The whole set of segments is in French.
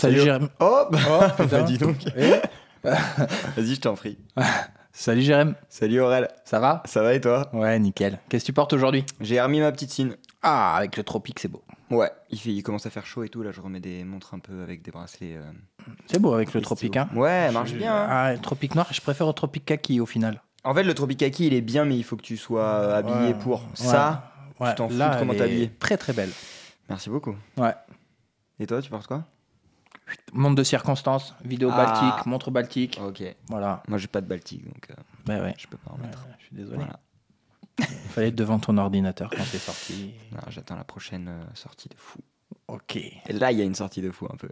Salut, Oh, bah, oh, bah donc. Vas-y, je t'en prie. Salut Jérém. Salut Aurel. Ça va Ça va et toi Ouais, nickel. Qu'est-ce que tu portes aujourd'hui J'ai remis ma petite signe. Ah, avec le tropique, c'est beau. Ouais, il, commence à faire chaud et tout. Là, je remets des montres un peu avec des bracelets. Euh, c'est beau avec le tropique, hein Ouais, marche bien. Hein. Ah, tropique noir, je préfère le tropique kaki au final. En fait, le tropique kaki, il est bien, mais il faut que tu sois euh, habillé pour ça. Ouais. Tu t'en fous de comment t'habiller. Très très belle. Merci beaucoup. Ouais. Et toi, tu portes quoi monde de circonstances, vidéo ah. baltique, montre baltique. Ok. Voilà. Moi, j'ai pas de baltique, donc euh, bah ouais. je peux pas en mettre. je suis désolé. Il fallait être devant ton ordinateur quand t'es sorti. J'attends la prochaine euh, sortie de fou. Ok. Et là, il y a une sortie de fou un peu.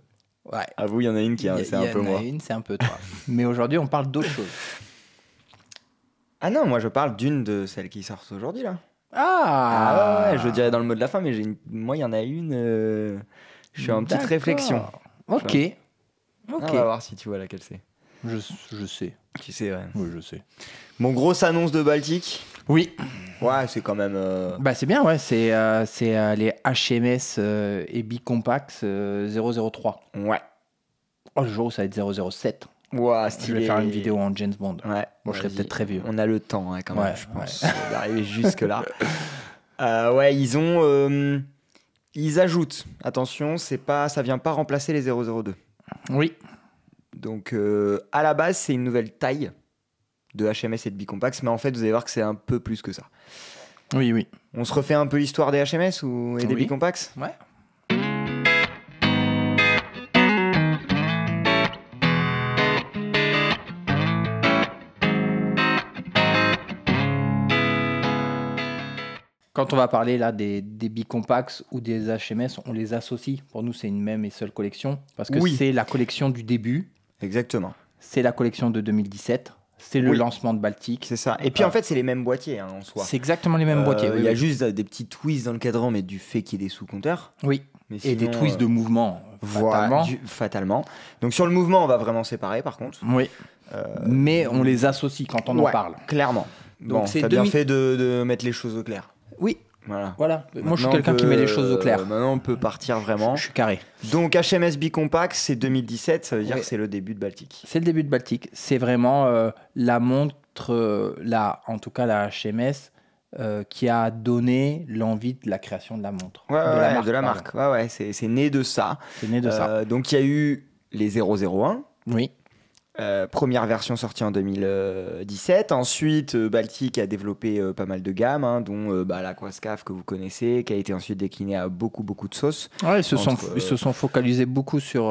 Ouais. avoue vous, il y en a une qui est, c'est un y en a une, c'est un peu toi. Mais aujourd'hui, on parle d'autre chose. Ah non, moi je parle d'une de celles qui sortent aujourd'hui là. Ah, ah ouais, je dirais dans le mot de la fin, mais j'ai une... moi il y en a une. Euh, je suis en petite réflexion. Ok. on va voir si tu vois laquelle c'est. Je, sais. Qui sais, ouais. Oui, je sais. Mon grosse annonce de Baltique. Oui. Ouais, c'est quand même. Euh, bah, c'est bien, ouais. C'est euh, euh, les HMS et Compax 003. Ouais. Oh, le jour où ça va être 007. Ouais, stylé. Je vais faire une vidéo en James Bond. Ouais. Bon, je serais peut-être très vieux. On a le temps, hein, quand même, je pense, d'arriver jusque-là. ouais, ils ont ils ajoutent, attention, c'est pas, ça vient pas remplacer les 002. Oui. Donc euh, à la base, c'est une nouvelle taille de HMS et de Bicompax, mais en fait, vous allez voir que c'est un peu plus que ça. Oui, oui. On se refait un peu l'histoire des HMS ou, et des Bicompax Ouais. Quand on va parler là des, des bicompacts ou des HMS, on les associe. Pour nous, c'est une même et seule collection parce que c'est la collection du début. Exactement. C'est la collection de 2017. C'est le lancement de Baltique. C'est ça. Et puis en euh, fait, c'est les mêmes boîtiers hein, en soi. C'est exactement les mêmes boîtiers. Euh, il y a juste des petits twists dans le cadran, mais du fait qu'il y ait des sous-compteurs. Oui. et des twists de euh, mouvement. Fatalement. fatalement. Donc sur le mouvement, on va vraiment séparer par contre. Oui. mais on les associe quand on en parle. Clairement. Donc bon, c'est bien fait de, de mettre les choses au clair. Oui. Voilà. Moi, je suis quelqu'un qui met les choses au clair. Euh, maintenant, on peut partir vraiment. Je, suis carré. Donc, HMS Bicompact, c'est 2017, ça veut dire que c'est le début de Baltique. C'est le début de Baltique. C'est vraiment euh, la montre, euh, en tout cas la HMS, qui a donné l'envie de la création de la montre. de, la marque, Ouais, c'est né de ça. C'est né de ça. Donc, il y a eu les 001. Oui. Euh, première version sortie en 2017. Ensuite, euh, Baltic a développé euh, pas mal de gammes, hein, dont la bah, l'Aquascaf que vous connaissez, qui a été ensuite déclinée à beaucoup, beaucoup de sauces. ils, se sont, focalisés beaucoup sur,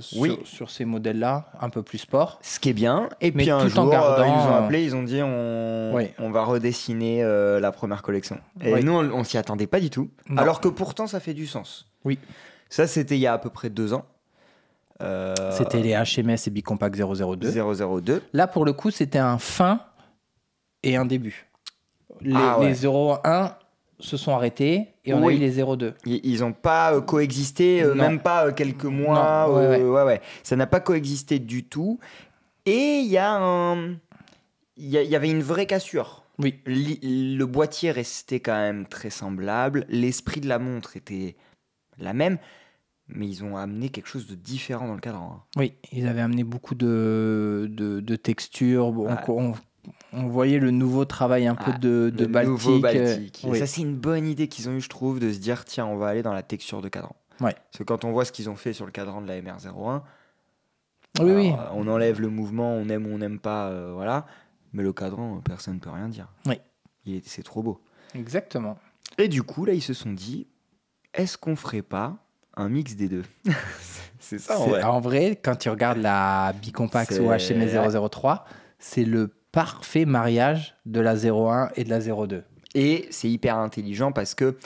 ces modèles-là, un peu plus sport. Ce qui est bien. Et puis un ils nous ont appelé, ils ont dit on, va redessiner la première collection. Et nous, on, s'y attendait pas du tout. Alors que pourtant, ça fait du sens. Oui. Ça, c'était il y a à peu près deux ans. Euh, c'était les HMS et Bicompact 002. 002. Là, pour le coup, c'était un fin et un début. Les, 01 ah se sont arrêtés et on a eu les 02. Ils n'ont pas euh, coexisté, euh, même pas quelques mois. Ça n'a pas coexisté du tout. Et il y a un... Il y, avait une vraie cassure. Oui. le boîtier restait quand même très semblable. L'esprit de la montre était la même mais ils ont amené quelque chose de différent dans le cadran. Hein. Oui, ils avaient amené beaucoup de, de, textures. Ah. On, voyait le nouveau travail un peu ah, de, de Baltique. Euh, ça, c'est une bonne idée qu'ils ont eue, je trouve, de se dire tiens, on va aller dans la texture de cadran. Ouais. Parce que quand on voit ce qu'ils ont fait sur le cadran de la MR01, oui, on enlève le mouvement, on aime ou on n'aime pas, euh, voilà. Mais le cadran, euh, personne ne peut rien dire. Oui. C'est trop beau. Exactement. Et du coup, là, ils se sont dit est-ce qu'on ferait pas un mix des deux. c'est ça en vrai. quand tu regardes la Bicompax ou 003 c'est le parfait mariage de la 01 et de la 02. Et c'est hyper intelligent parce que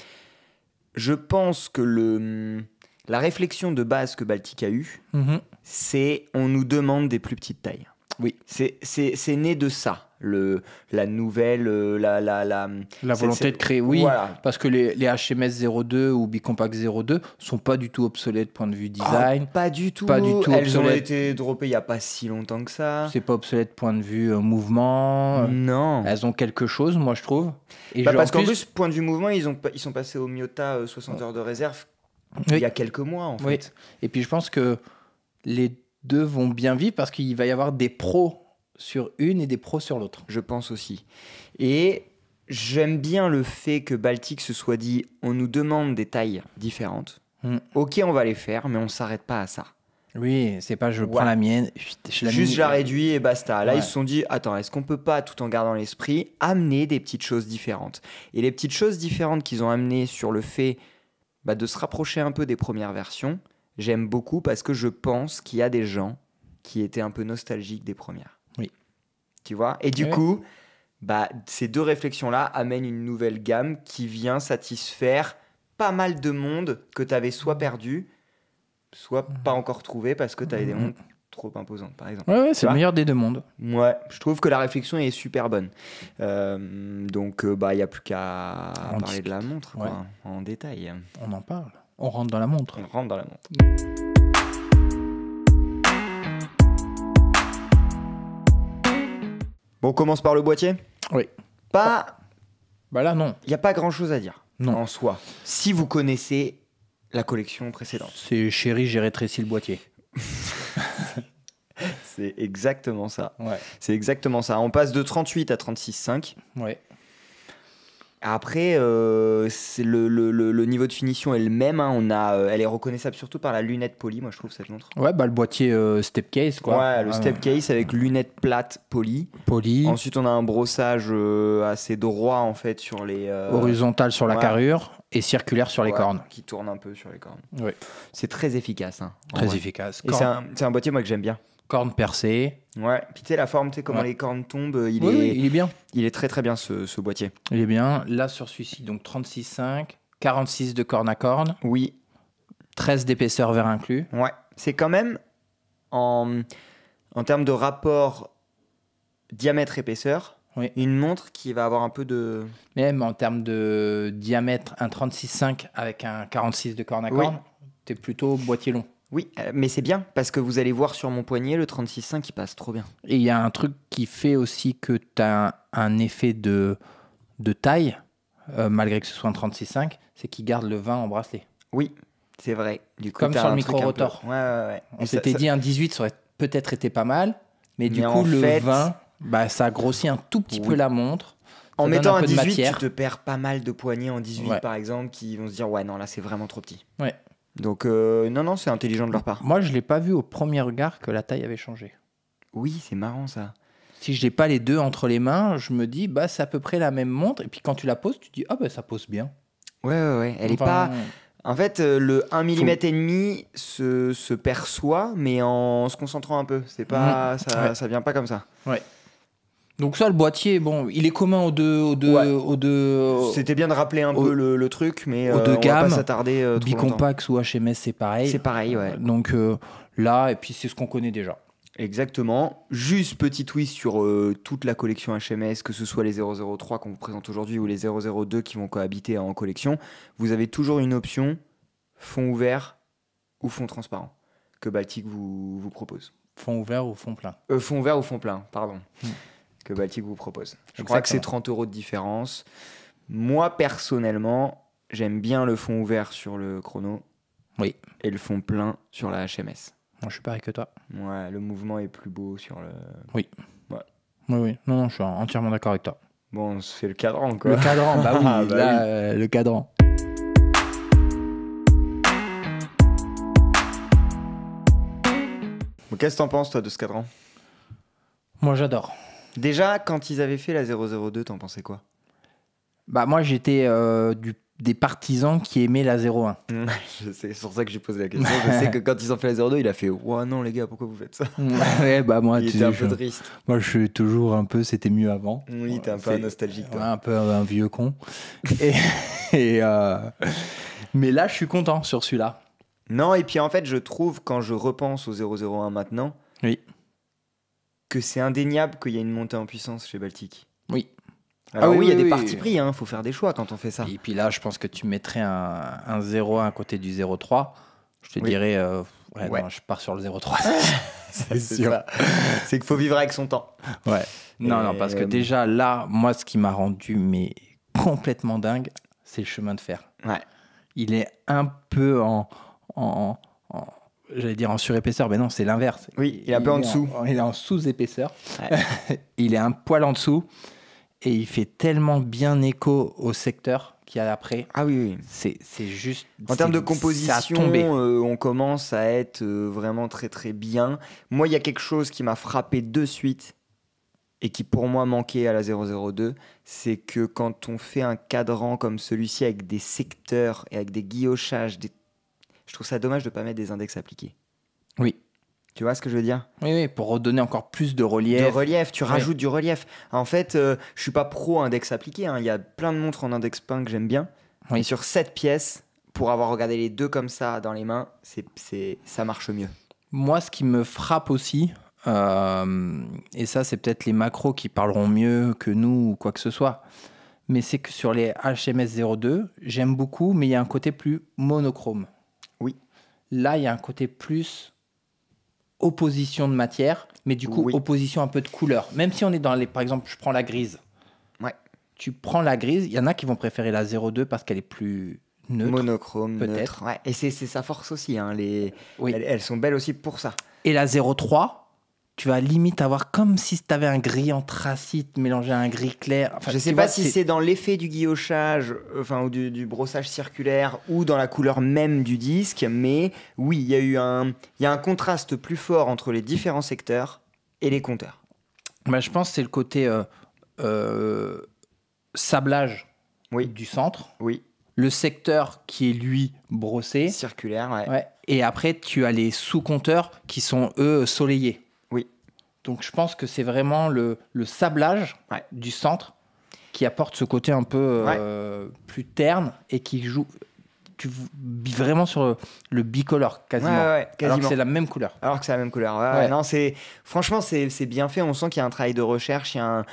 je pense que le, la réflexion de base que Baltic a eue, mhm. c'est on nous demande des plus petites tailles. Oui, c'est né de ça. Le, la nouvelle, euh, la, la, la, la volonté de créer, oui, parce que les, les, HMS 02 ou Bicompact 02 sont pas du tout obsolètes point de vue ah, design. pas du tout. Pas du tout Elles ont été droppées il n'y a pas si longtemps que ça. C'est pas obsolète point de vue euh, mouvement. Euh, non. Elles ont quelque chose, moi je trouve. Et bah, parce qu'en plus, point de vue mouvement, ils, ont, ils sont passés au Miota 60 heures de réserve il y a quelques mois en fait. Et puis je pense que les deux vont bien vivre parce qu'il va y avoir des pros sur une et des pros sur l'autre. Je pense aussi. Et j'aime bien le fait que Baltic se soit dit on nous demande des tailles différentes. Hmm. Ok, on va les faire, mais on s'arrête pas à ça. Oui, c'est pas je prends la mienne, je la juste la réduis et basta. Là, ils se sont dit attends, est-ce qu'on peut pas, tout en gardant l'esprit, amener des petites choses différentes Et les petites choses différentes qu'ils ont amenées sur le fait bah, de se rapprocher un peu des premières versions, j'aime beaucoup parce que je pense qu'il y a des gens qui étaient un peu nostalgiques des premières. Oui. Tu vois Et du coup, bah, ces deux réflexions-là amènent une nouvelle gamme qui vient satisfaire pas mal de monde que tu avais soit perdu, soit mmh. pas encore trouvé parce que tu avais des mmh. mondes trop imposantes, par exemple. Ouais, c'est le meilleur des deux mondes. Ouais, je trouve que la réflexion est super bonne. Euh, donc, il euh, bah, n'y a plus qu'à parler de la montre quoi, en détail. On en parle. On rentre dans la montre. On rentre dans la montre. Bon, on commence par le boîtier Oui. Pas. Oh. Bah là, non. Il n'y a pas grand chose à dire. Non. En soi. Si vous connaissez la collection précédente. C'est chéri, j'ai rétréci le boîtier. C'est exactement ça. Ouais. C'est exactement ça. On passe de 38 à 36,5. Ouais. Après, euh, le, niveau de finition est le même. Hein. On a, euh, elle est reconnaissable surtout par la lunette polie, moi je trouve cette montre. Ouais, bah le boîtier euh, step case quoi. Ouais, le step case avec lunette plate polie. Polie. Ensuite, on a un brossage assez droit en fait sur les. Horizontal sur la carrure et circulaire sur les cornes. Qui tourne un peu sur les cornes. C'est très efficace. Hein, très efficace. Et c'est un, un, boîtier moi que j'aime bien cornes percées. Ouais, puis tu sais, la forme, tu sais, comment les cornes tombent, euh, il, est, il est bien. Il est très très bien ce, boîtier. Il est bien. Là, sur celui-ci, donc 36,5, 46 de corne à corne. Oui. 13 d'épaisseur vers inclus. Ouais, c'est quand même en, en termes de rapport diamètre-épaisseur. Une montre qui va avoir un peu de. Même en termes de diamètre, un 36,5 avec un 46 de corne à corne, t'es plutôt boîtier long. Oui, euh, mais c'est bien parce que vous allez voir sur mon poignet le 36.5 qui passe trop bien. Et il y a un truc qui fait aussi que tu as un, effet de, de taille, euh, malgré que ce soit un 36.5, c'est qu'il garde le 20 en bracelet. Oui, c'est vrai. Du Comme sur le micro-rotor. On s'était dit un 18, ça aurait peut-être été pas mal, mais du coup, le 20, bah, ça grossit un tout petit peu la montre. En mettant un, 18, tu te perds pas mal de poignets en 18, par exemple, qui vont se dire Ouais, non, là, c'est vraiment trop petit. Ouais. Donc, euh, non, non, c'est intelligent de leur part. Moi, je ne l'ai pas vu au premier regard que la taille avait changé. Oui, c'est marrant ça. Si je n'ai pas les deux entre les mains, je me dis, bah, c'est à peu près la même montre. Et puis quand tu la poses, tu dis, ah, ben ça pose bien. Ouais, ouais, ouais. Elle pas. En fait, euh, le 1 mm et demi se, perçoit, mais en se concentrant un peu. C'est pas, mm. ça, ça vient pas comme ça. Ouais. Donc ça, le boîtier, bon, il est commun aux deux, deux, euh, C'était bien de rappeler un peu le, truc, mais aux euh, deux on gammes, va pas s'attarder. Euh, Bicompax ou HMS, c'est pareil. C'est pareil, ouais. Euh, donc là, et puis c'est ce qu'on connaît déjà. Exactement. Juste petit twist sur toute la collection HMS, que ce soit les 003 qu'on vous présente aujourd'hui ou les 002 qui vont cohabiter en collection, vous avez toujours une option fond ouvert ou fond transparent que Baltic vous, propose. Fond ouvert ou fond plein Fond ouvert ou fond plein, pardon. Hmm que Baltic vous propose. Je crois que c'est 30 euros de différence. Moi, personnellement, j'aime bien le fond ouvert sur le chrono. Oui. Et le fond plein sur la HMS. Moi, je suis pareil que toi. Ouais, le mouvement est plus beau sur le. Oui. Oui, oui. Non, non, je suis entièrement d'accord avec toi. Bon, c'est le cadran, quoi. Le cadran, bah oui, ah, bah euh, le cadran. Qu'est-ce que t'en penses, toi, de ce cadran Moi, j'adore. Déjà, quand ils avaient fait la 002, t'en pensais quoi Bah, moi, j'étais euh, des partisans qui aimaient la 01. c'est pour ça que j'ai posé la question. je sais que quand ils ont fait la 02, il a fait ouah non les gars, pourquoi vous faites ça bah moi tu était un peu triste. Moi je suis toujours un peu c'était mieux avant. Oui, t'es un peu nostalgique. un peu un vieux con. et, euh, mais là je suis content sur celui-là. Non, et puis en fait, je trouve quand je repense au 001 maintenant, oui que c'est indéniable qu'il y a une montée en puissance chez Baltic. Oui. ah oui, il y a des parties pris, il hein, faut faire des choix quand on fait ça. Et puis là, je pense que tu mettrais un, un 0 à côté du 0-3. Je te dirais, euh, je pars sur le 0-3. c'est sûr. C'est qu'il faut vivre avec son temps. Ouais. Non, non, parce que euh, déjà là, moi, ce qui m'a rendu mais complètement dingue, c'est le chemin de fer. Ouais. Il est un peu en, en j'allais dire en surépaisseur, mais non, c'est l'inverse. Oui, il est un peu en dessous. il est en sous-épaisseur. il est un poil en dessous et il fait tellement bien écho au secteur qu'il y a après. Ah oui, oui. C'est juste. En termes de composition, euh, on commence à être euh, vraiment très très bien. Moi, il y a quelque chose qui m'a frappé de suite et qui pour moi manquait à la 002, c'est que quand on fait un cadran comme celui-ci avec des secteurs et avec des guillochages, des je trouve ça dommage de ne pas mettre des index appliqués. Oui. Tu vois ce que je veux dire oui, oui, pour redonner encore plus de relief. De relief, tu rajoutes du relief. En fait, je euh, je suis pas pro index appliqué. Hein. Il y a plein de montres en index peint que j'aime bien. Et sur cette pièce, pour avoir regardé les deux comme ça dans les mains, c'est, ça marche mieux. Moi, ce qui me frappe aussi, euh, et ça, c'est peut-être les macros qui parleront mieux que nous ou quoi que ce soit, mais c'est que sur les HMS 02, j'aime beaucoup, mais il y a un côté plus monochrome. Là, il y a un côté plus opposition de matière, mais du coup, opposition un peu de couleur. Même si on est dans les. Par exemple, je prends la grise. Ouais. Tu prends la grise, il y en a qui vont préférer la 02 parce qu'elle est plus neutre. Monochrome, peut-être. Ouais. Et c'est sa force aussi. Hein, les... Oui. Elles, elles, sont belles aussi pour ça. Et la 03, tu vas limite voir comme si tu avais un gris anthracite mélangé à un gris clair. Enfin, je sais pas si c'est dans l'effet du guillochage, enfin, ou du, brossage circulaire, ou dans la couleur même du disque, mais oui, il y a eu un, y a un contraste plus fort entre les différents secteurs et les compteurs. Bah, je pense que c'est le côté euh, euh, sablage oui. du centre. Oui. Le secteur qui est lui brossé. Circulaire, Et après, tu as les sous-compteurs qui sont eux soleillés. Donc je pense que c'est vraiment le, sablage du centre qui apporte ce côté un peu euh, plus terne et qui joue vraiment sur le, bicolore quasiment. quasiment. Alors que c'est la même couleur. Alors que c'est la même couleur. Non, c'est franchement c'est bien fait. On sent qu'il y a un travail de recherche. Il y a un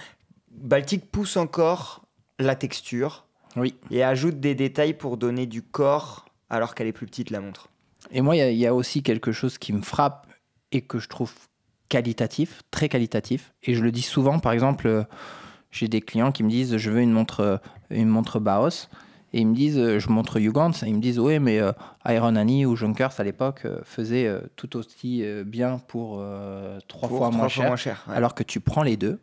Baltique pousse encore la texture. Oui. Et ajoute des détails pour donner du corps alors qu'elle est plus petite la montre. Et moi, il y, a aussi quelque chose qui me frappe et que je trouve qualitatif, très qualitatif. Et je le dis souvent, par exemple, euh, j'ai des clients qui me disent je veux une montre, euh, une montre Baos. Et ils me disent, euh, je montre Ugantz, et ils me disent, oui, mais Iron Annie ou Junkers à l'époque faisaient tout aussi bien pour trois, fois, moins cher, Alors que tu prends les deux,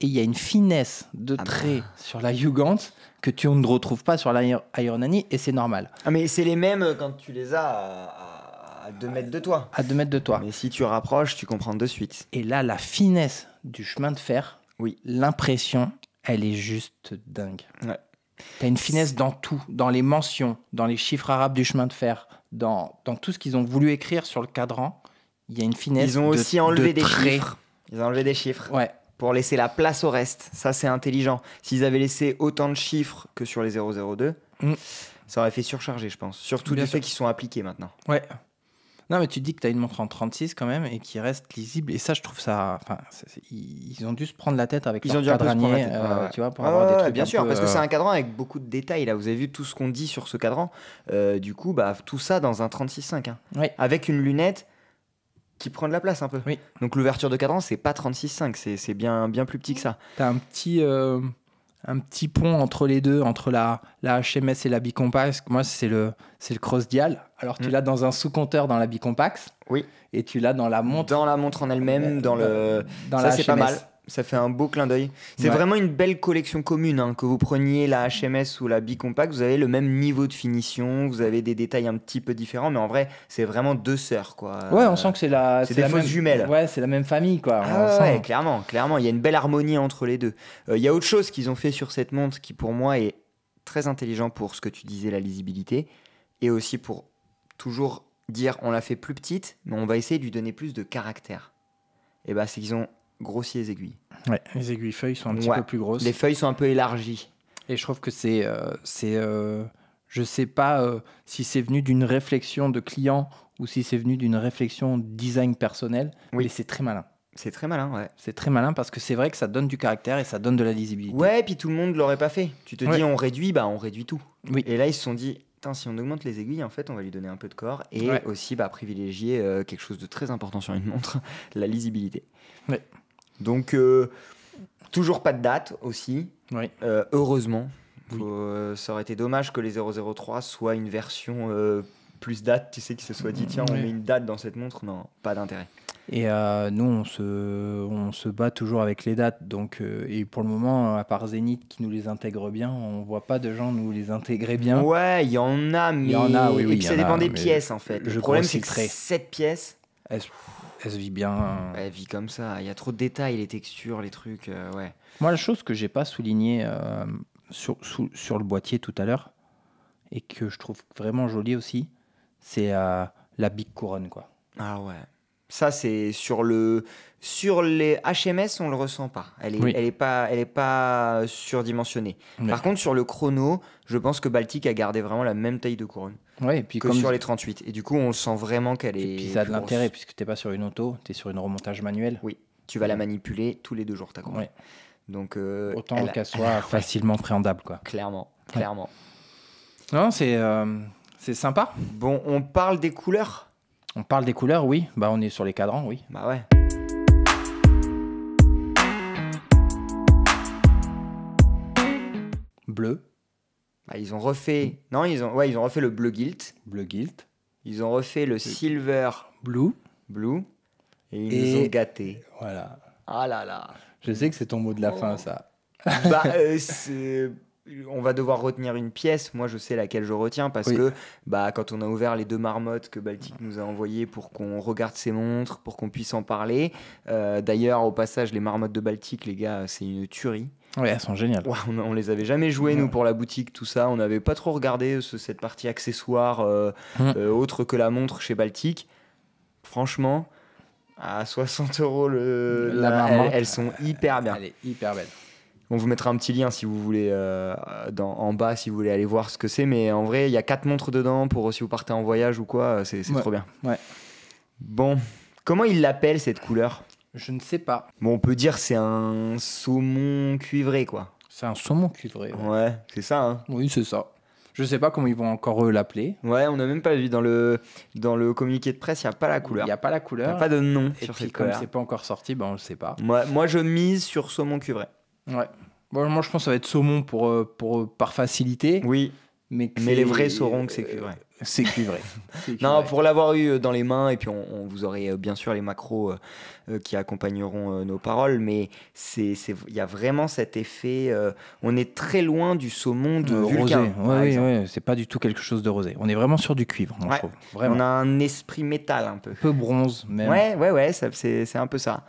et il y a une finesse de ah trait bah. sur la Ugantz que tu ne retrouves pas sur la Iron Annie, et c'est normal. Ah, mais c'est les mêmes quand tu les as à à 2 mètres de toi. À 2 mètres de toi. Mais si tu rapproches, tu comprends de suite. Et là, la finesse du chemin de fer, oui. l'impression, elle est juste dingue. Ouais. T'as une finesse dans tout, dans les mentions, dans les chiffres arabes du chemin de fer, dans, tout ce qu'ils ont voulu écrire sur le cadran. Il y a une finesse. Ils ont aussi enlevé des chiffres. Ils ont enlevé des chiffres. Ouais. Pour laisser la place au reste. Ça, c'est intelligent. S'ils avaient laissé autant de chiffres que sur les 002, mm. ça aurait fait surcharger, je pense. Surtout les faits qui sont appliqués maintenant. Ouais. Non, mais tu dis que tu as une montre en 36 quand même et qui reste lisible. Et ça, je trouve ça. Enfin, ils ont dû se prendre la tête avec ils ont dû cadranier, euh, tu vois, pour avoir des trucs. Bien sûr, parce que c'est euh, un cadran avec beaucoup de détails. Là, vous avez vu tout ce qu'on dit sur ce cadran. Euh, du coup, bah, tout ça dans un 36.5. Hein. Avec une lunette qui prend de la place un peu. Donc l'ouverture de cadran, c'est pas 36.5, c'est bien, bien plus petit que ça. Tu as un petit un petit pont entre les deux, entre la, la HMS et la Bicompax. Moi, c'est le, c'est le cross-dial. Alors, tu mm. l'as dans un sous-compteur dans la Bicompax. Oui. Et tu l'as dans la montre. Dans la montre en elle-même, euh, dans, le. Dans ça, c'est pas mal ça fait un beau clin d'œil. C'est vraiment une belle collection commune. Hein, que vous preniez la HMS ou la Bicompact, vous avez le même niveau de finition, vous avez des détails un petit peu différents, mais en vrai, c'est vraiment deux sœurs. Quoi. Ouais, on sent que c'est la. C'est des même, jumelles. Ouais, c'est la même famille. Quoi. Ah, clairement, clairement. Il y a une belle harmonie entre les deux. Euh, il y a autre chose qu'ils ont fait sur cette montre qui, pour moi, est très intelligent pour ce que tu disais, la lisibilité, et aussi pour toujours dire on la fait plus petite, mais on va essayer de lui donner plus de caractère. Et eh ben, c'est qu'ils ont grossiers les aiguilles. les aiguilles feuilles sont un petit peu plus grosses. Les feuilles sont un peu élargies. Et je trouve que c'est. Euh, euh, je ne sais pas euh, si c'est venu d'une réflexion de client ou si c'est venu d'une réflexion design personnel, oui. mais c'est très malin. C'est très malin, ouais. C'est très malin parce que c'est vrai que ça donne du caractère et ça donne de la lisibilité. Ouais, et puis tout le monde l'aurait pas fait. Tu te dis on réduit, bah on réduit tout. Oui. Et là ils se sont dit, si on augmente les aiguilles, en fait, on va lui donner un peu de corps et aussi bah, privilégier quelque chose de très important sur une montre, la lisibilité. Ouais. Donc, euh, toujours pas de date aussi. Euh, heureusement. Euh, ça aurait été dommage que les 003 soient une version plus date, tu sais, qui se soit dit, tiens, on met une date dans cette montre. Non, pas d'intérêt. Et nous, on se, bat toujours avec les dates. Donc, et pour le moment, à part Zenith qui nous les intègre bien, on ne voit pas de gens nous les intégrer bien. Ouais, il y en a, mais. Il y en a, ça dépend des pièces, en fait. Le problème, c'est que cette pièce elle se vit bien. Elle vit comme ça. Il y a trop de détails, les textures, les trucs. Euh, ouais. Moi, la chose que j'ai pas soulignée euh, sur, sur le boîtier tout à l'heure et que je trouve vraiment jolie aussi, c'est euh, la big couronne, quoi. Ah ouais. Ça, c'est sur le sur les HMS, on le ressent pas. Elle est, elle est pas, elle est pas surdimensionnée. Par contre, sur le chrono, je pense que Baltic a gardé vraiment la même taille de couronne. Ouais, puis que comme sur les 38. Et du coup, on sent vraiment qu'elle est. Et puis ça a de l'intérêt puisque t'es pas sur une auto, tu es sur une remontage manuelle. Oui. Tu vas la manipuler tous les deux jours, ta Donc euh, autant qu'elle soit facilement préhendable, quoi. Clairement, clairement. Non, c'est euh, c'est sympa. Bon, on parle des couleurs. On parle des couleurs, oui. Bah, on est sur les cadrans, oui. Bah ouais. Bleu. Bah, ils ont refait. Non, ils ont. Ouais, ils ont refait le bleu guilt. Bleu guilt. Ils ont refait le silver. Blue. Blue. Et ils ont gâté. Voilà. Ah là là. Je sais que c'est ton mot de la oh. fin, ça. Bah, euh, c'est on va devoir retenir une pièce. Moi, je sais laquelle je retiens parce que bah, quand on a ouvert les deux marmottes que Baltic nous a envoyées pour qu'on regarde ses montres, pour qu'on puisse en parler. Euh, d'ailleurs, au passage, les marmottes de Baltic, les gars, c'est une tuerie. Oui, elles sont géniales. on, les avait jamais jouées, nous, pour la boutique, tout ça. On n'avait pas trop regardé euh, cette partie accessoire euh, hum. autre que la montre chez Baltic. Franchement, à 60 euros, la, elles, sont hyper bien. Elle hyper belle. On vous mettra un petit lien si vous voulez euh, en bas si vous voulez aller voir ce que c'est. Mais en vrai, il y a quatre montres dedans pour si vous partez en voyage ou quoi. Euh, c'est trop bien. Ouais. Bon, comment ils l'appellent cette couleur Je ne sais pas. Bon, on peut dire c'est un saumon cuivré quoi. C'est un saumon cuivré. Ouais, c'est ça. Hein. Oui, c'est ça. Je sais pas comment ils vont encore euh, l'appeler. Ouais, on n'a même pas vu dans le dans le communiqué de presse, il n'y a pas la couleur. Il n'y a pas la couleur. Y a pas de nom et sur cette Comme c'est pas encore sorti, ben on le sait pas. Moi, moi je mise sur saumon cuivré. Ouais. moi, je pense que ça va être saumon pour, euh, pour, euh, par facilité. Oui. Mais, les vrais sauront que c'est cuivré. Euh, c'est cuivré. non, pour l'avoir eu dans les mains, et puis on, vous aurez bien sûr les macros qui accompagneront nos paroles, mais il y a vraiment cet effet. on est très loin du saumon de Vulcain, rosé. Oui, oui. c'est pas du tout quelque chose de rosé. On est vraiment sur du cuivre, je trouve. On a un esprit métal un peu. Un peu bronze, même. Ouais, ouais, ouais, c'est un peu ça.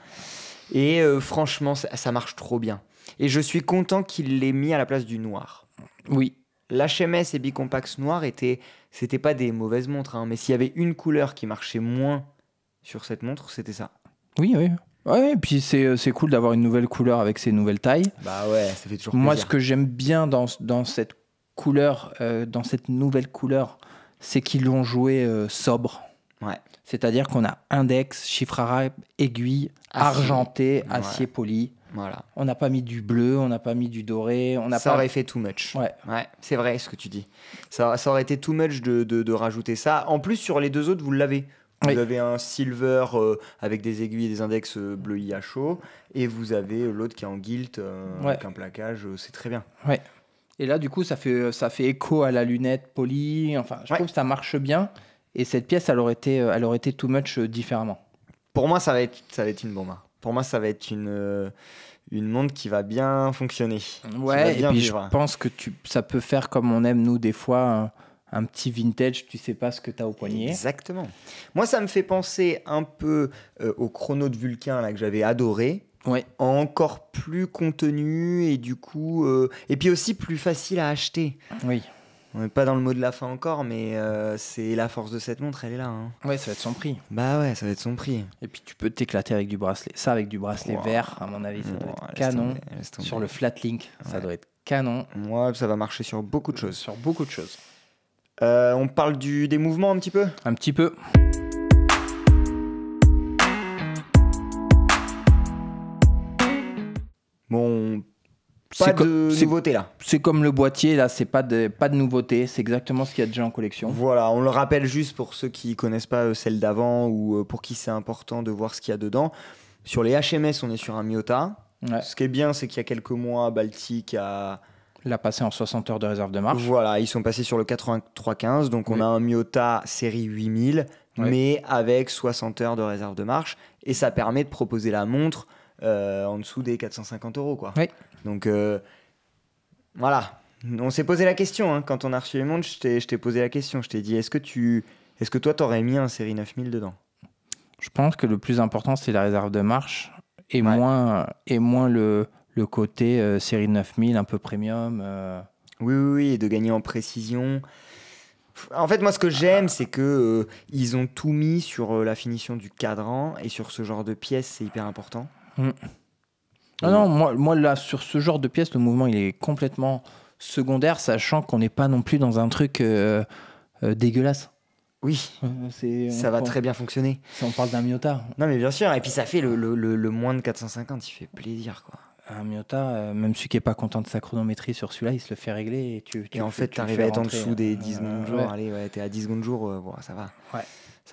Et franchement, ça marche trop bien. Et je suis content qu'il l'ait mis à la place du noir. Oui. L'HMS et Bicompax noir étaient, c'était pas des mauvaises montres, hein, mais s'il y avait une couleur qui marchait moins sur cette montre, c'était ça. Oui, oui. Ouais, et puis euh, c'est cool d'avoir une nouvelle couleur avec ces nouvelles tailles. Bah ouais, ça fait toujours plaisir. Moi, ce que j'aime bien dans, cette couleur, euh, dans cette nouvelle couleur, c'est qu'ils l'ont joué euh, sobre. Ouais. C'est-à-dire qu'on a index, chiffre arabe, aiguille, argenté, acier poli. On n'a pas mis du bleu, on n'a pas mis du doré. On a ça pas... aurait fait too much. Ouais. c'est vrai ce que tu dis. Ça, aurait été too much de, rajouter ça. En plus, sur les deux autres, vous l'avez. Vous avez un silver euh, avec des aiguilles et des index euh, bleu à chaud. Et vous avez euh, l'autre qui est en gilt avec un plaquage. c'est très bien. Ouais. Et là, du coup, ça fait, ça fait écho à la lunette polie. Enfin, je trouve que ça marche bien. Et cette pièce, elle aurait été, elle aurait été too much différemment. Pour moi, ça va être, ça va être une bombe pour moi, ça va être une, euh, une montre qui va bien fonctionner. Ouais, et puis je pense que tu, ça peut faire comme on aime, nous, des fois, un, petit vintage, tu sais pas ce que tu as au poignet. Exactement. Moi, ça me fait penser un peu euh, au chrono de Vulcain là, que j'avais adoré. Ouais. Encore plus contenu et du coup. Euh, et puis aussi plus facile à acheter. Oui. On n'est pas dans le mot de la fin encore, mais euh, c'est la force de cette montre, elle est là. Hein. Ouais, ça va être son prix. Bah ouais, ça va être son prix. Et puis tu peux t'éclater avec du bracelet. Ça, avec du bracelet vert, à mon avis, ça doit être canon. sur le flatlink, ça doit être canon. Moi, ouais, ça va marcher sur beaucoup de euh, choses. Sur beaucoup de choses. Euh, on parle du, des mouvements un petit peu Un petit peu. Bon, pas de nouveauté là. C'est comme le boîtier là, c'est pas de pas de nouveauté, c'est exactement ce qu'il y a déjà en collection. Voilà, on le rappelle juste pour ceux qui connaissent pas euh, celle d'avant ou euh, pour qui c'est important de voir ce qu'il y a dedans. Sur les HMS, on est sur un Miota. Ce qui est bien, c'est qu'il y a quelques mois, Baltic a l'a passé en 60 heures de réserve de marche. Voilà, ils sont passés sur le 8315, donc on a un Miota série 8000 mais avec 60 heures de réserve de marche et ça permet de proposer la montre euh, en dessous des 450 euros. Quoi. Donc euh, voilà, on s'est posé la question. Hein. Quand on a reçu les montres, je t'ai posé la question. Je t'ai dit, est-ce que, tu, est que toi, t'aurais mis un série 9000 dedans Je pense que le plus important, c'est la réserve de marche et moins, et moins le, côté euh, série 9000 un peu premium. Oui, oui, et de gagner en précision. En fait, moi, ce que j'aime, c'est que ils ont tout mis sur la finition du cadran et sur ce genre de pièces, c'est hyper important. Mm. Non, non, moi, moi là, sur ce genre de pièce, le mouvement, il est complètement secondaire, sachant qu'on n'est pas non plus dans un truc euh, euh, dégueulasse. Oui, euh, ça va très bien fonctionner. Si on parle d'un Miota. Non, mais bien sûr, et puis ça fait le, moins de 450, il fait plaisir, quoi. Un Miota, même celui qui n'est pas content de sa chronométrie sur celui-là, il se le fait régler. Et, tu, en fait, tu arrives à être en dessous des 10 hein. secondes jour. Allez, ouais, t'es à 10 secondes jour, bon, ça va. Ouais.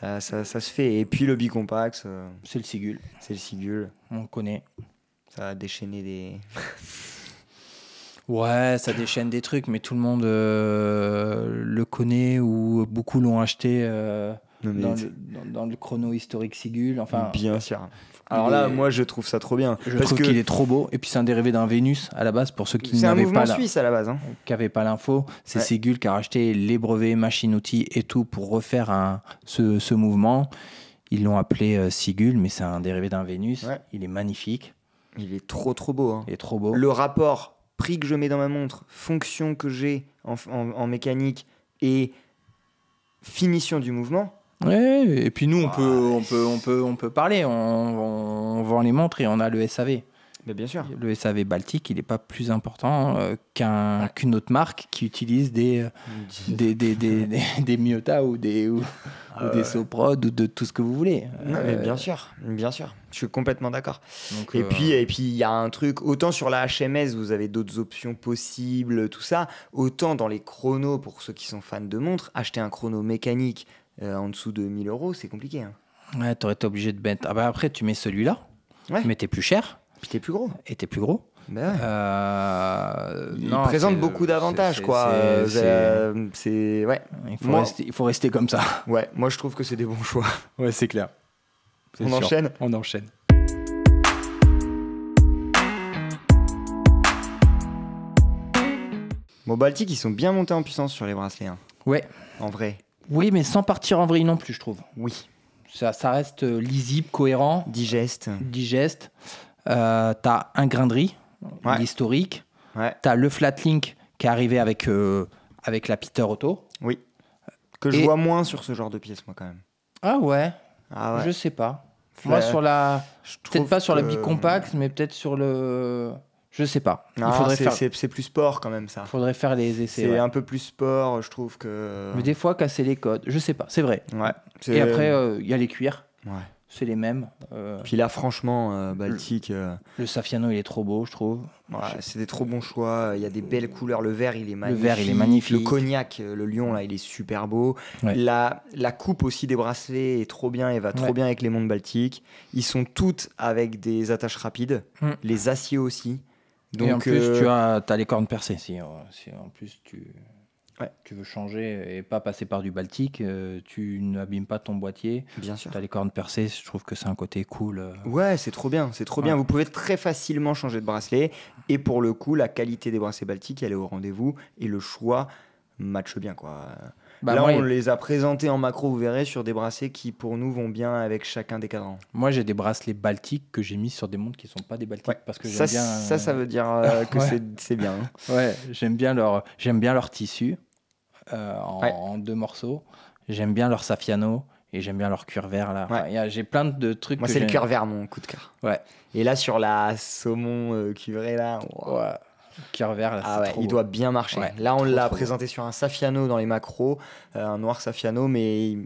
Ça, se fait. Et puis le bicompax. Euh, c'est le Sigul C'est le Sigul. On le connaît. Ça a déchaîné des. ouais, ça déchaîne des trucs, mais tout le monde euh, le connaît ou beaucoup l'ont acheté euh, dans, le, chrono historique Sigul Enfin, Bien sûr. Alors là, moi, je trouve ça trop bien. Je parce trouve qu'il est trop beau. Et puis, c'est un dérivé d'un Vénus à la base, pour ceux qui n'avaient pas. C'est un mouvement suisse à la base. Hein. pas l'info. C'est Sigul qui a racheté les brevets, machine, outils et tout pour refaire ce, mouvement. Ils l'ont appelé euh, Sigul, mais c'est un dérivé d'un Vénus. Il est magnifique. Il est trop, trop beau. Hein. trop beau. Le rapport prix que je mets dans ma montre, fonction que j'ai en mécanique et finition du mouvement et puis nous, on, peut, on, peut, on, peut, on peut parler, on, vend les montres et on a le SAV. Mais bien sûr. Le SAV Baltique, il n'est pas plus important euh, qu'un, qu'une autre marque qui utilise des, euh, des, des, des, ou des, ou, ah des Soprod ou de tout ce que vous voulez. mais euh, bien sûr, bien sûr. Je suis complètement d'accord. et, puis, et puis, il y a un truc, autant sur la HMS, vous avez d'autres options possibles, tout ça, autant dans les chronos, pour ceux qui sont fans de montres, acheter un chrono mécanique euh, en dessous de 1000 euros, c'est compliqué. Hein. Ouais, t'aurais été obligé de mettre. Ah bah après, tu mets celui-là, ouais. mais t'es plus cher. Puis t'es plus gros. Et t'es plus gros. Bah euh, il présente beaucoup d'avantages, quoi. Euh, c'est ouais. Il faut, rester, il faut, rester, comme ça. Ouais, moi je trouve que c'est des bons choix. Ouais, c'est clair. On enchaîne. On enchaîne. Bon, Baltic, ils sont bien montés en puissance sur les bracelets. Hein. Ouais. En vrai. Oui, mais sans partir en vrille non plus, je trouve. Oui. Ça, reste euh, lisible, cohérent. Digeste. Digeste. Euh, t'as un grain de l'historique. T'as le Flatlink qui est arrivé avec, euh, avec la Peter Auto. Oui. Que je vois moins sur ce genre de pièce, moi, quand même. Ah ouais, ah Je sais pas. Moi, sur la. Peut-être pas sur la bicompacte, mais peut-être sur le. Je sais pas. Ah, c'est, plus sport quand même ça. Il faudrait faire les essais. C'est un peu plus sport, je trouve que. Mais des fois, casser les codes, je sais pas, c'est vrai. Ouais. Et après, il euh, y a les cuirs. Ouais. C'est les mêmes. Euh. Puis là, franchement, euh, Baltique. Le... saffiano Safiano, il est trop beau, je trouve. Ouais, c'est des trop bons choix. Il y a des belles couleurs. Le vert, il est magnifique. Le vert, il est magnifique. Le cognac, le lion, là, il est super beau. La, la coupe aussi des bracelets est trop bien et va trop bien avec les mondes baltiques. Ils sont toutes avec des attaches rapides. Mm. Les aciers aussi. Donc, et en plus, tu euh, as, les cornes percées. Si, euh, en plus tu, tu, veux changer et pas passer par du Baltique, euh, tu n'abîmes pas ton boîtier. Bien sûr. Tu as les cornes percées, je trouve que c'est un côté cool. Ouais, c'est trop bien, c'est trop bien. Vous pouvez très facilement changer de bracelet. Et pour le coup, la qualité des bracelets baltiques, elle est au rendez-vous et le choix matche bien. quoi. Bah, là, on les a présentés en macro, vous verrez, sur des bracelets qui, pour nous, vont bien avec chacun des cadrans. Moi, j'ai des bracelets baltiques que j'ai mis sur des montres qui ne sont pas des baltiques parce que j'aime bien. Ça, ça veut dire euh, euh, que c'est bien. Hein. Ouais, j'aime bien leur, j'aime bien leur tissu euh, en, deux morceaux. J'aime bien leur saffiano et j'aime bien leur cuir vert là. Ouais. j'ai plein de trucs. Moi, c'est le cuir vert mon coup de cœur. Ouais. Et là sur la saumon euh, là. Ouais vert, ah il doit bien marcher. là, on l'a présenté sur un Safiano dans les macros, euh, un noir Safiano, mais il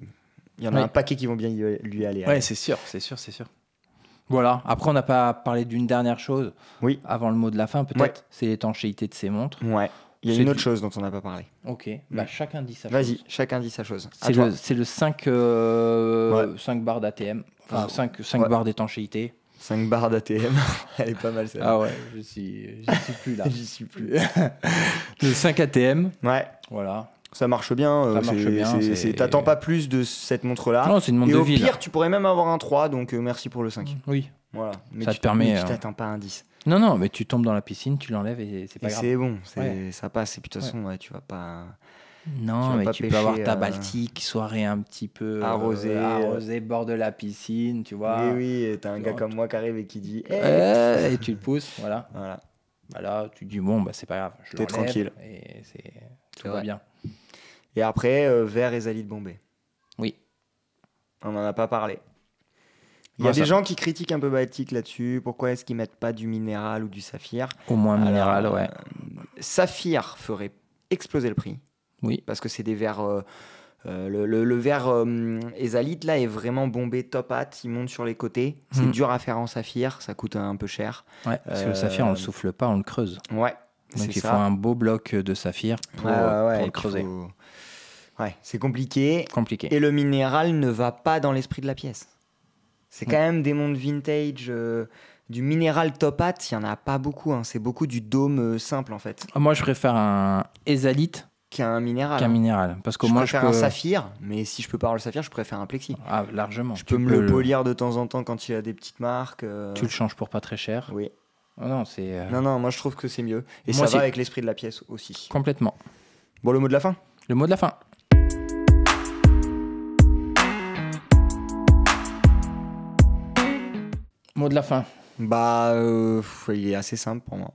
y en a un paquet qui vont bien lui aller. Ouais, c'est sûr, c'est sûr, c'est sûr. Voilà. Après, on n'a pas parlé d'une dernière chose. Oui. Avant le mot de la fin, peut-être. C'est l'étanchéité de ces montres. Ouais. Il y a une autre chose dont on n'a pas parlé. Ok, bah, chacun dit sa chose. Vas-y, chacun dit sa chose. C'est le, 5, 5 euh, barres d'ATM, enfin, 5, ah. 5 barres d'étanchéité. 5 barres d'ATM, elle est pas mal celle-là. Ah ouais, je j'y suis plus là. j'y suis plus. le 5 ATM. Ouais. Voilà. Ça marche bien. Euh, t'attends pas plus de cette montre-là. Non, c'est une montre Et au pire, tu pourrais même avoir un 3, donc euh, merci pour le 5. Oui. Voilà. Mais ça tu, te permet. Mais tu euh, t'attends pas un 10. Non, non, mais tu tombes dans la piscine, tu l'enlèves et c'est pas et C'est bon, ça passe. Et puis de toute façon, tu vas pas. Non, mais tu peux avoir ta euh, Baltique, soirée un petit peu euh, arrosée, euh. arrosée, bord de la piscine, tu vois. Oui, oui, t'as un gars comme moi qui arrive et qui dit Et tu le pousses, voilà. voilà. Bah tu dis bon, bah, c'est pas grave. T'es tranquille. Et tout va bien. Et après, Vert vers et Zali de Bombay. Oui. On n'en a pas parlé. Il y a des gens qui critiquent un peu Baltique là-dessus. Pourquoi est-ce qu'ils mettent pas du minéral ou du saphir Au moins minéral, ouais. saphir ferait exploser le prix. Oui. Parce que c'est des verres. Euh, euh, le, le, le, verre euh, là est vraiment bombé top hat, il monte sur les côtés. C'est hmm. dur à faire en saphir, ça coûte un, peu cher. Ouais, parce que le saphir on le souffle pas, on le creuse. Ouais. Donc il faut un beau bloc de saphir pour, le creuser. Ouais, c'est compliqué. Compliqué. Et le minéral ne va pas dans l'esprit de la pièce. C'est quand hmm. même des mondes vintage du minéral top hat, il n'y en a pas beaucoup. Hein. C'est beaucoup du dôme simple en fait. Moi, je préfère un ézalite qu'un minéral. Qu'un hein. minéral. Parce qu'au moins, je préfère un saphir, mais si je peux pas avoir le saphir, je préfère un plexi. Ah, largement. Je peux me le polir de temps en temps quand il y a des petites marques. Euh. Tu le changes pour pas très cher. Oui. Oh non, c'est. Euh, non, non, moi je trouve que c'est mieux. Et ça va avec l'esprit de la pièce aussi. Complètement. Bon, le mot de la fin Le mot de la fin. Mot de la fin. Bah, euh, il est assez simple pour moi.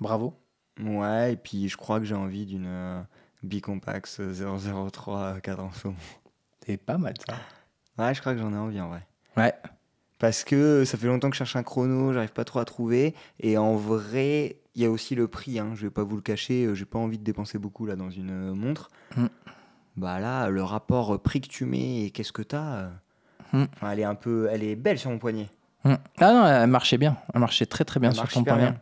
Bravo. Ouais, et puis je crois que j'ai envie d'une euh, Bicompax 003 euh, en C'est pas mal ça. Ouais, je crois que j'en ai envie en vrai. Ouais. Parce que euh, ça fait longtemps que je cherche un chrono, j'arrive pas trop à trouver. Et en vrai, il y a aussi le prix, hein, je vais pas vous le cacher, j'ai pas envie de dépenser beaucoup là dans une montre. Mm. Bah là, le rapport prix que tu mets et qu'est-ce que t'as, as, mm. elle est un peu, elle est belle sur mon poignet. Mm. Ah non, elle marchait bien, elle marchait très très bien sur ton poignet.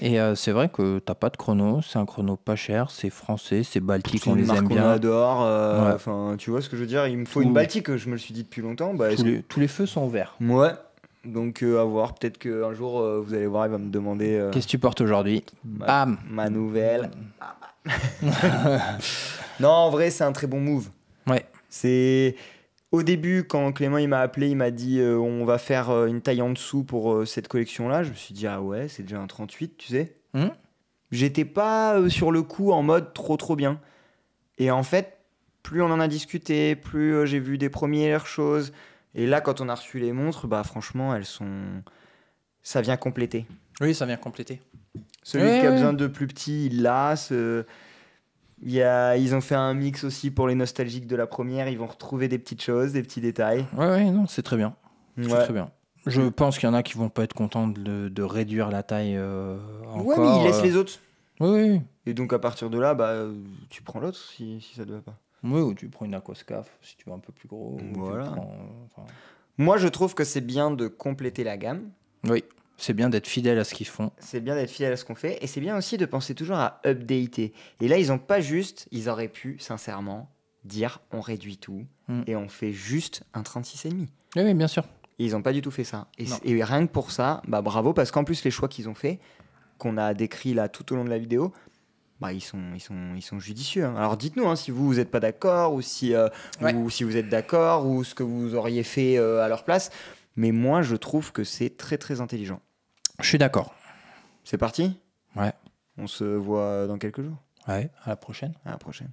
Et euh, c'est vrai que t'as pas de chrono, c'est un chrono pas cher, c'est français, c'est baltique, on les aime bien. On adore. Euh, enfin, Tu vois ce que je veux dire Il me faut une baltique, je me le suis dit depuis longtemps. Bah, tous, les, feux sont verts. Ouais. Donc euh, à voir, peut-être qu'un jour vous allez voir, il va me demander. Qu'est-ce que tu portes aujourd'hui ma, Bam Ma nouvelle. non, en vrai, c'est un très bon move. Ouais. C'est. Au début, quand Clément il m'a appelé, il m'a dit euh, on va faire euh, une taille en dessous pour euh, cette collection-là. Je me suis dit ah ouais, c'est déjà un 38, tu sais. Hmm. J'étais pas sur le coup en mode trop trop bien. Et en fait, plus on en a discuté, plus j'ai vu des premières choses. Et là, quand on a reçu les montres, bah franchement, elles sont. Ça vient compléter. Oui, ça vient compléter. Celui qui a besoin de plus petit, il l'a. Ce... Il ils ont fait un mix aussi pour les nostalgiques de la première. Ils vont retrouver des petites choses, des petits détails. Ouais, ouais, non, c'est très bien. bien. Je mm. pense qu'il y en a qui vont pas être contents de, réduire la taille. encore, euh, ouais, mais ils laissent les euh. autres. Oui, Et donc à partir de là, bah, euh, tu prends l'autre si, ça ne va pas. Oui, ou tu prends une aquascaf si tu veux un peu plus gros. Moi, je trouve que c'est bien de compléter la gamme. Oui. C'est bien d'être fidèle à ce qu'ils font. C'est bien d'être fidèle à ce qu'on fait. Et c'est bien aussi de penser toujours à updater. Et là, ils n'ont pas juste, ils auraient pu, sincèrement, dire on réduit tout hmm. et on fait juste un 36,5. Oui, oui, bien sûr. ils n'ont pas du tout fait ça. Et, rien que pour ça, bah, bravo, parce qu'en plus, les choix qu'ils ont faits, qu'on a décrits là tout au long de la vidéo, bah, ils, sont, ils, sont, ils sont judicieux. Hein. Alors dites-nous hein, si vous n'êtes pas d'accord ou, si, euh, si vous êtes d'accord ou ce que vous auriez fait euh, à leur place. Mais moi, je trouve que c'est très très intelligent. Je suis d'accord. C'est parti Ouais. On se voit dans quelques jours. Ouais, à la prochaine. À la prochaine.